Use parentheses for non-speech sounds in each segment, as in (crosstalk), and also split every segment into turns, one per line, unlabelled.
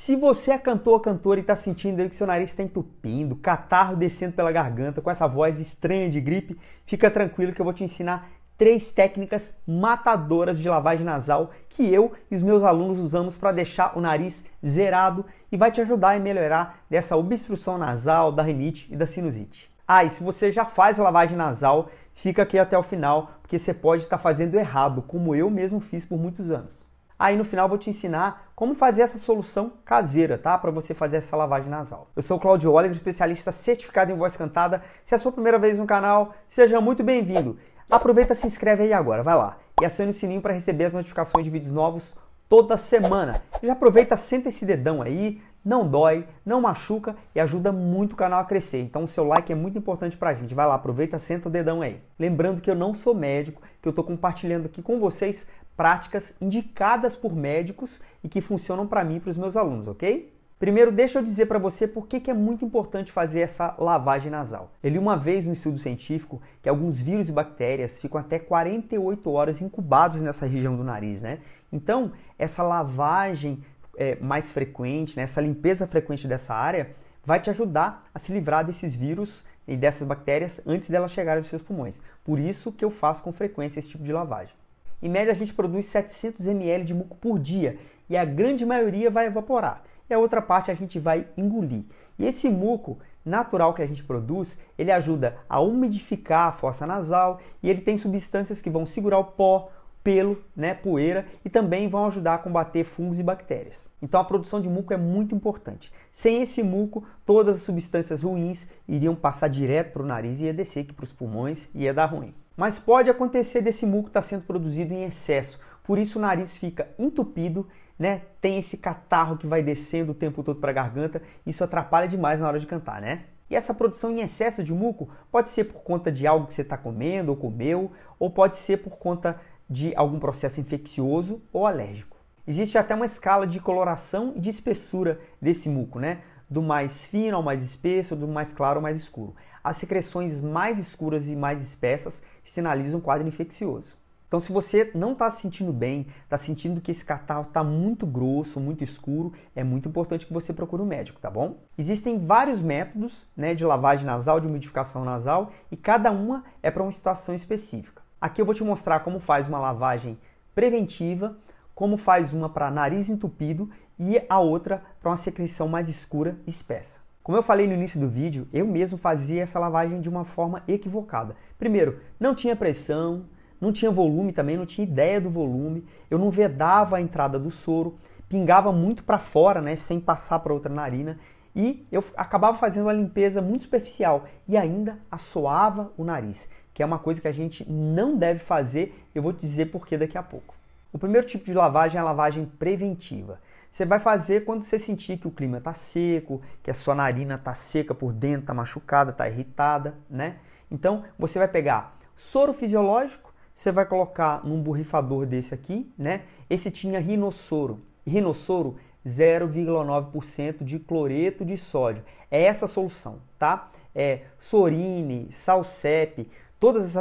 Se você é cantor cantora e está sentindo que seu nariz está entupindo, catarro descendo pela garganta, com essa voz estranha de gripe, fica tranquilo que eu vou te ensinar três técnicas matadoras de lavagem nasal que eu e os meus alunos usamos para deixar o nariz zerado e vai te ajudar a melhorar dessa obstrução nasal, da rinite e da sinusite. Ah, e se você já faz lavagem nasal, fica aqui até o final, porque você pode estar tá fazendo errado, como eu mesmo fiz por muitos anos. Aí no final eu vou te ensinar como fazer essa solução caseira, tá? Para você fazer essa lavagem nasal. Eu sou o Claudio Oliver, especialista certificado em voz cantada. Se é a sua primeira vez no canal, seja muito bem-vindo. Aproveita, se inscreve aí agora, vai lá. E acione o sininho para receber as notificações de vídeos novos toda semana. E já aproveita, senta esse dedão aí, não dói, não machuca e ajuda muito o canal a crescer. Então o seu like é muito importante pra gente. Vai lá, aproveita, senta o dedão aí. Lembrando que eu não sou médico, que eu tô compartilhando aqui com vocês práticas indicadas por médicos e que funcionam para mim e para os meus alunos, ok? Primeiro, deixa eu dizer para você por que, é muito importante fazer essa lavagem nasal. Eu li uma vez no um estudo científico que alguns vírus e bactérias ficam até 48 horas incubados nessa região do nariz, né? Então, essa lavagem é, mais frequente, né, essa limpeza frequente dessa área, vai te ajudar a se livrar desses vírus e dessas bactérias antes delas chegarem aos seus pulmões. Por isso que eu faço com frequência esse tipo de lavagem. Em média, a gente produz 700 ml de muco por dia e a grande maioria vai evaporar. E a outra parte a gente vai engolir. E esse muco natural que a gente produz, ele ajuda a umidificar a fossa nasal e ele tem substâncias que vão segurar o pó, pelo, né, poeira e também vão ajudar a combater fungos e bactérias. Então a produção de muco é muito importante. Sem esse muco, todas as substâncias ruins iriam passar direto para o nariz e ia descer aqui para os pulmões e ia dar ruim. Mas pode acontecer desse muco estar tá sendo produzido em excesso, por isso o nariz fica entupido, né? Tem esse catarro que vai descendo o tempo todo para a garganta, isso atrapalha demais na hora de cantar, né? E essa produção em excesso de muco pode ser por conta de algo que você está comendo ou comeu, ou pode ser por conta de algum processo infeccioso ou alérgico. Existe até uma escala de coloração e de espessura desse muco, né? do mais fino ao mais espesso, do mais claro ao mais escuro. As secreções mais escuras e mais espessas sinalizam um quadro infeccioso. Então, se você não está se sentindo bem, está sentindo que esse catarro está muito grosso, muito escuro, é muito importante que você procure um médico, tá bom? Existem vários métodos né, de lavagem nasal, de umidificação nasal, e cada uma é para uma situação específica. Aqui eu vou te mostrar como faz uma lavagem preventiva como faz uma para nariz entupido e a outra para uma secreção mais escura e espessa. Como eu falei no início do vídeo, eu mesmo fazia essa lavagem de uma forma equivocada. Primeiro, não tinha pressão, não tinha volume também, não tinha ideia do volume, eu não vedava a entrada do soro, pingava muito para fora, né, sem passar para outra narina, e eu acabava fazendo uma limpeza muito superficial e ainda assoava o nariz, que é uma coisa que a gente não deve fazer, eu vou te dizer por que daqui a pouco. O primeiro tipo de lavagem é a lavagem preventiva. Você vai fazer quando você sentir que o clima está seco, que a sua narina está seca por dentro, está machucada, está irritada, né? Então você vai pegar soro fisiológico, você vai colocar num borrifador desse aqui, né? Esse tinha rinossoro. Rinossoro 0,9% de cloreto de sódio. É essa a solução, tá? É sorine, salsep, Todos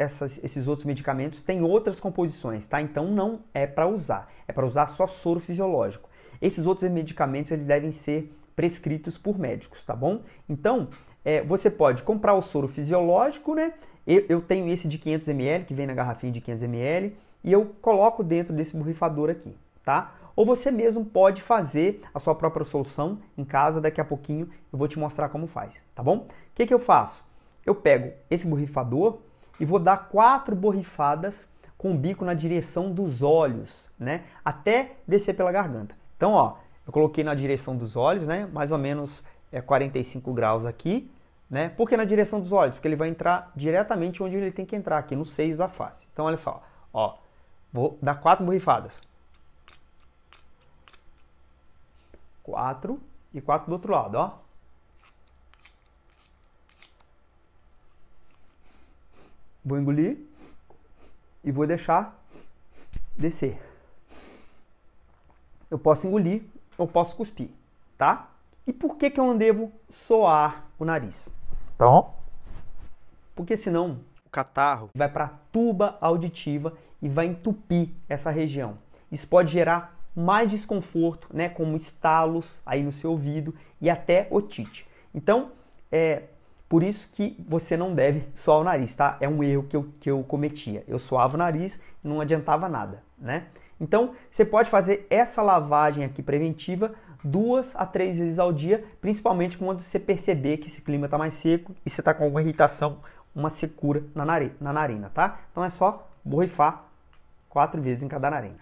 esses outros medicamentos têm outras composições, tá? Então não é para usar, é para usar só soro fisiológico. Esses outros medicamentos eles devem ser prescritos por médicos, tá bom? Então é, você pode comprar o soro fisiológico, né? Eu, eu tenho esse de 500 ml que vem na garrafinha de 500 ml e eu coloco dentro desse borrifador aqui, tá? Ou você mesmo pode fazer a sua própria solução em casa. Daqui a pouquinho eu vou te mostrar como faz, tá bom? O que, que eu faço? Eu pego esse borrifador e vou dar quatro borrifadas com o bico na direção dos olhos, né? Até descer pela garganta. Então, ó, eu coloquei na direção dos olhos, né? Mais ou menos é, 45 graus aqui, né? Por que na direção dos olhos? Porque ele vai entrar diretamente onde ele tem que entrar, aqui nos seios da face. Então, olha só, ó, vou dar quatro borrifadas. Quatro e quatro do outro lado, ó. Vou engolir e vou deixar descer. Eu posso engolir, eu posso cuspir, tá? E por que, que eu não devo soar o nariz? Então, Porque senão o catarro vai para a tuba auditiva e vai entupir essa região. Isso pode gerar mais desconforto, né, como estalos aí no seu ouvido e até otite. Então, é, por isso que você não deve suar o nariz, tá? É um erro que eu, que eu cometia. Eu suava o nariz e não adiantava nada, né? Então, você pode fazer essa lavagem aqui preventiva duas a três vezes ao dia, principalmente quando você perceber que esse clima está mais seco e você está com alguma irritação, uma secura na, nari na narina, tá? Então é só borrifar quatro vezes em cada narina.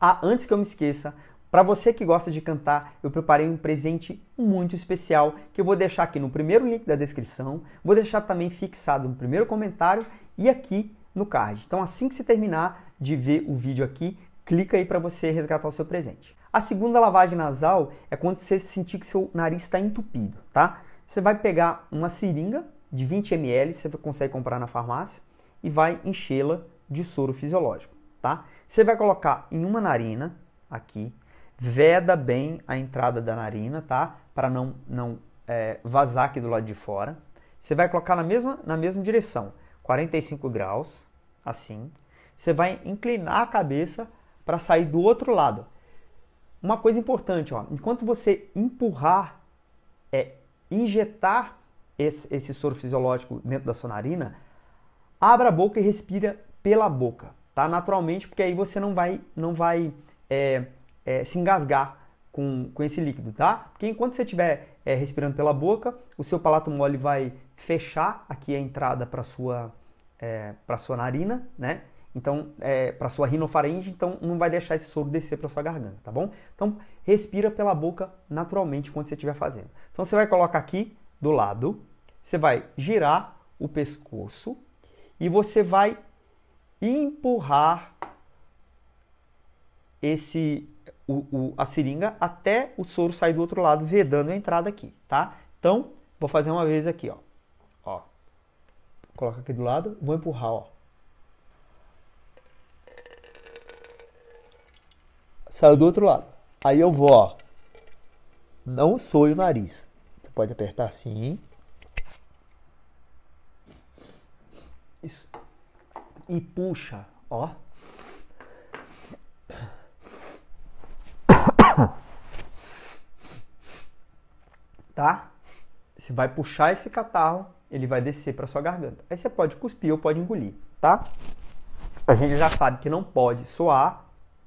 Ah, antes que eu me esqueça, para você que gosta de cantar, eu preparei um presente muito especial que eu vou deixar aqui no primeiro link da descrição, vou deixar também fixado no primeiro comentário e aqui no card. Então, assim que você terminar de ver o vídeo aqui, clica aí para você resgatar o seu presente. A segunda lavagem nasal é quando você sentir que seu nariz está entupido, tá? Você vai pegar uma seringa de 20 ml, você consegue comprar na farmácia, e vai enchê-la de soro fisiológico, tá? Você vai colocar em uma narina, aqui, veda bem a entrada da narina, tá? Para não, não é, vazar aqui do lado de fora. Você vai colocar na mesma, na mesma direção, 45 graus, assim. Você vai inclinar a cabeça para sair do outro lado. Uma coisa importante, ó, enquanto você empurrar, é, injetar esse, esse soro fisiológico dentro da sua narina, abra a boca e respira pela boca, tá? Naturalmente, porque aí você não vai, não vai é, é, se engasgar com, com esse líquido, tá? Porque enquanto você estiver é, respirando pela boca, o seu palato mole vai fechar aqui a entrada para sua é, para sua narina, né? Então, é, para sua rinofaringe, então não vai deixar esse soro descer para sua garganta, tá bom? Então, respira pela boca naturalmente quando você estiver fazendo. Então, você vai colocar aqui do lado, você vai girar o pescoço e você vai empurrar esse o, o, a seringa até o soro sair do outro lado, vedando a entrada aqui, tá? Então, vou fazer uma vez aqui, ó. ó. Coloca aqui do lado, vou empurrar, ó. Saiu do outro lado. Aí eu vou, ó. Não sou o nariz. Você pode apertar assim. Isso. E puxa, ó. tá? Você vai puxar esse catarro, ele vai descer para sua garganta. Aí você pode cuspir ou pode engolir, tá? A gente já sabe que não pode soar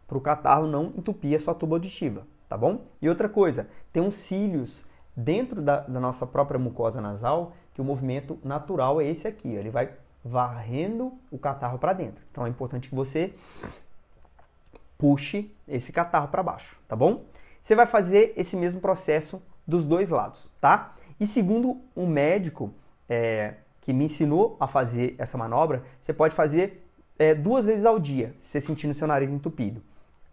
para o catarro não entupir a sua tuba auditiva, tá bom? E outra coisa, tem uns cílios dentro da, da nossa própria mucosa nasal que o movimento natural é esse aqui, ele vai varrendo o catarro para dentro. Então é importante que você puxe esse catarro para baixo, tá bom? Você vai fazer esse mesmo processo dos dois lados, tá? E segundo um médico é, que me ensinou a fazer essa manobra, você pode fazer é, duas vezes ao dia, se você sentir no seu nariz entupido.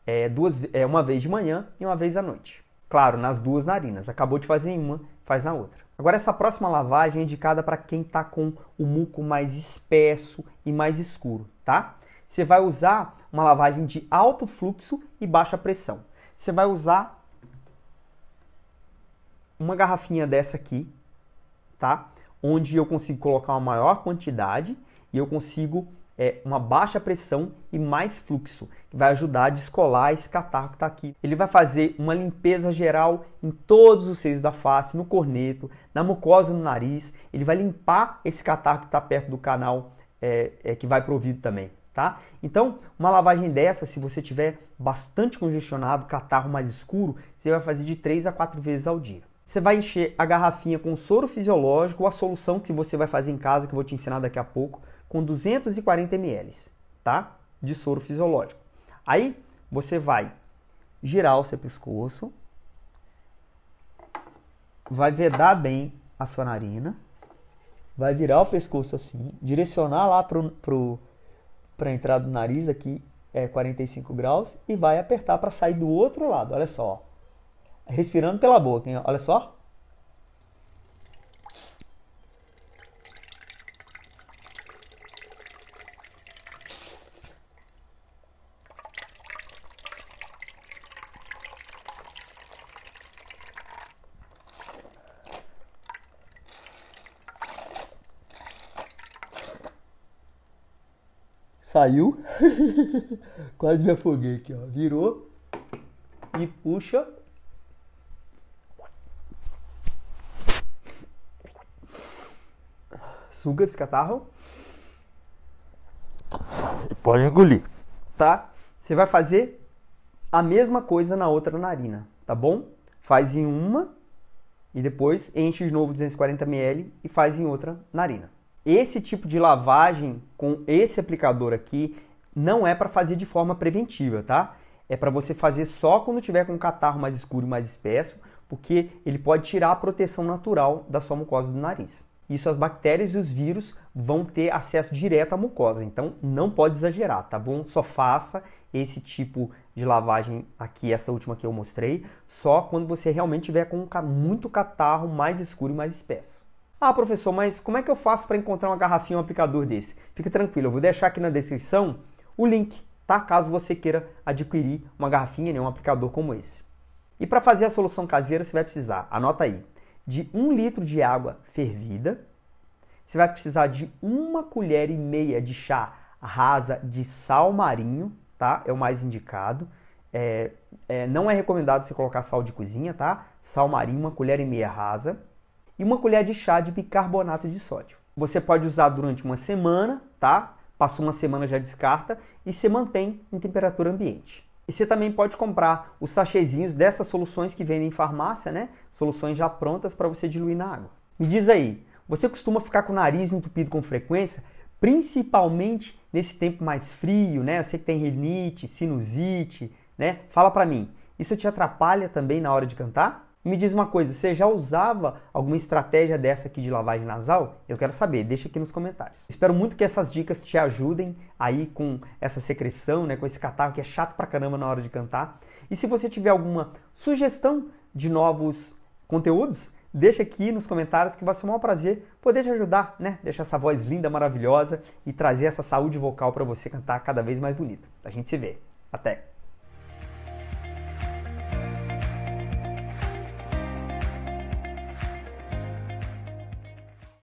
É, duas, é, uma vez de manhã e uma vez à noite. Claro, nas duas narinas. Acabou de fazer em uma, faz na outra. Agora, essa próxima lavagem é indicada para quem está com o muco mais espesso e mais escuro, tá? Você vai usar uma lavagem de alto fluxo e baixa pressão. Você vai usar uma garrafinha dessa aqui, tá? Onde eu consigo colocar uma maior quantidade e eu consigo é, uma baixa pressão e mais fluxo, que vai ajudar a descolar esse catarro que está aqui. Ele vai fazer uma limpeza geral em todos os seios da face, no corneto, na mucosa no nariz. Ele vai limpar esse catarro que está perto do canal é, é, que vai para o ouvido também. Tá? Então, uma lavagem dessa, se você tiver bastante congestionado, catarro mais escuro, você vai fazer de 3 a 4 vezes ao dia. Você vai encher a garrafinha com soro fisiológico, a solução que você vai fazer em casa, que eu vou te ensinar daqui a pouco, com 240 ml, tá? De soro fisiológico. Aí você vai girar o seu pescoço, vai vedar bem a sua narina, vai virar o pescoço assim, direcionar lá pro, pro, entrada do nariz aqui, é 45 graus, e vai apertar para sair do outro lado. Olha só, respirando pela boca, hein? Olha só. Saiu. (laughs) Quase me afoguei aqui, ó. Virou e puxa suga esse catarro. E pode engolir. Tá? Você vai fazer a mesma coisa na outra narina, tá bom? Faz em uma e depois enche de novo 240 ml e faz em outra narina. Esse tipo de lavagem com esse aplicador aqui não é para fazer de forma preventiva, tá? É para você fazer só quando tiver com um catarro mais escuro e mais espesso, porque ele pode tirar a proteção natural da sua mucosa do nariz isso as bactérias e os vírus vão ter acesso direto à mucosa. Então não pode exagerar, tá bom? Só faça esse tipo de lavagem aqui, essa última que eu mostrei, só quando você realmente tiver com muito catarro mais escuro e mais espesso. Ah, professor, mas como é que eu faço para encontrar uma garrafinha um aplicador desse? Fica tranquilo, eu vou deixar aqui na descrição o link, tá? Caso você queira adquirir uma garrafinha, né, um aplicador como esse. E para fazer a solução caseira, você vai precisar, anota aí, de um litro de água fervida. Você vai precisar de uma colher e meia de chá rasa de sal marinho, tá? É o mais indicado. É, é, não é recomendado você colocar sal de cozinha, tá? Sal marinho, uma colher e meia rasa. E uma colher de chá de bicarbonato de sódio. Você pode usar durante uma semana, tá? Passou uma semana já descarta e se mantém em temperatura ambiente. E você também pode comprar os sachêzinhos dessas soluções que vendem em farmácia, né? Soluções já prontas para você diluir na água. Me diz aí, você costuma ficar com o nariz entupido com frequência, principalmente nesse tempo mais frio, né? Você que tem rinite, sinusite, né? Fala para mim, isso te atrapalha também na hora de cantar? Me diz uma coisa, você já usava alguma estratégia dessa aqui de lavagem nasal? Eu quero saber, deixa aqui nos comentários. Espero muito que essas dicas te ajudem aí com essa secreção, né, com esse catarro que é chato pra caramba na hora de cantar. E se você tiver alguma sugestão de novos conteúdos, deixa aqui nos comentários que vai ser um maior prazer poder te ajudar, né? Deixar essa voz linda, maravilhosa e trazer essa saúde vocal para você cantar cada vez mais bonita. A gente se vê. Até!